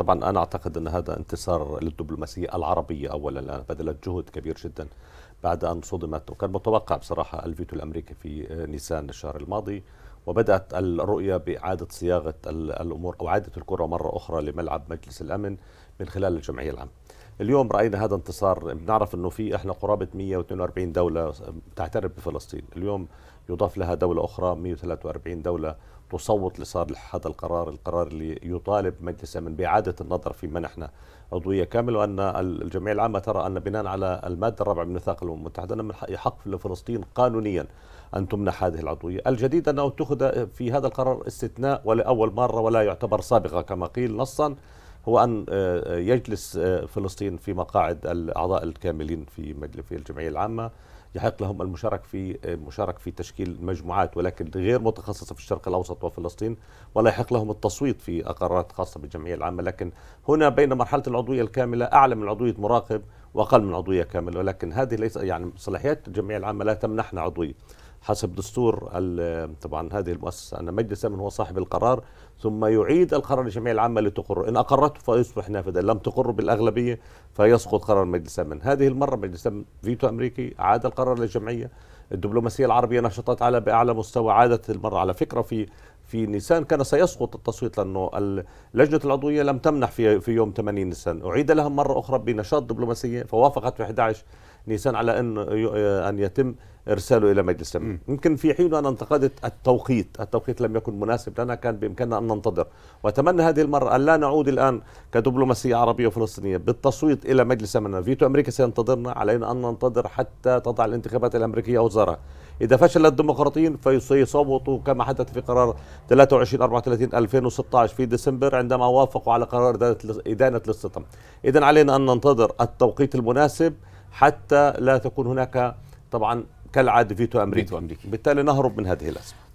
طبعا انا اعتقد ان هذا انتصار للدبلوماسيه العربيه اولا لانها بذلت جهد كبير جدا بعد ان صدمت وكان متوقع بصراحه الفيتو الامريكي في نيسان الشهر الماضي وبدات الرؤيه باعاده صياغه الامور او عاده الكره مره اخرى لملعب مجلس الامن من خلال الجمعيه العامه. اليوم راينا هذا انتصار بنعرف انه في احنا قرابه 142 دوله تعترف بفلسطين اليوم يضاف لها دوله اخرى 143 دوله تصوت لصالح هذا القرار القرار اللي يطالب مجلس الامن باعاده النظر في منحنا عضويه كامله وان الجمعيه العامه ترى ان بناء على الماده الرابعه من ميثاق الامم المتحده ان من حق لفلسطين قانونيا ان تمنح هذه العضويه، الجديد انه اتخذ في هذا القرار استثناء ولاول مره ولا يعتبر سابقه كما قيل نصا هو أن آه، آه، يجلس آه، فلسطين في مقاعد الأعضاء الكاملين في مجلس في الجمعية العامة يحق لهم المشارك في مشارك في تشكيل مجموعات ولكن غير متخصصه في الشرق الاوسط وفلسطين ولا يحق لهم التصويت في قرارات خاصه بالجمعيه العامه لكن هنا بين مرحله العضويه الكامله اعلى من عضويه مراقب واقل من عضويه كامله ولكن هذه ليس يعني صلاحيات الجمعيه العامه لا تمنحنا عضويه حسب دستور طبعا هذه المؤسسه ان مجلس الامن هو صاحب القرار ثم يعيد القرار للجمعيه العامه لتقر ان اقرته فيصبح نافذا، لم تقر بالاغلبيه فيسقط قرار مجلس الامن، هذه المره مجلس الامن فيتو امريكي عاد القرار للجمعيه، الدبلوماسيه العربيه نشطت على باعلى مستوى عادت المره على فكره في في نيسان كان سيسقط التصويت لانه لجنه العضويه لم تمنح في في يوم 80 نيسان، اعيد لها مره اخرى بنشاط دبلوماسيه فوافقت في 11 نيسان على أن آه، أن يتم إرساله إلى مجلس الأمن يمكن في حين أنا انتقدت التوقيت التوقيت لم يكن مناسب لنا كان بإمكاننا أن ننتظر وأتمنى هذه المرة أن لا نعود الآن كدبلوماسية عربية وفلسطينية بالتصويت إلى مجلس الأمن فيتو أمريكا سينتظرنا علينا أن ننتظر حتى تضع الانتخابات الأمريكية وزارها إذا فشل الديمقراطيين فسيصوتوا كما حدث في قرار 23 34 2016 في ديسمبر عندما وافقوا على قرار إدانة الاستيطان إذا علينا أن ننتظر التوقيت المناسب حتى لا تكون هناك طبعا كالعاده فيتو امريكي, فيتو أمريكي. بالتالي نهرب من هذه الازمه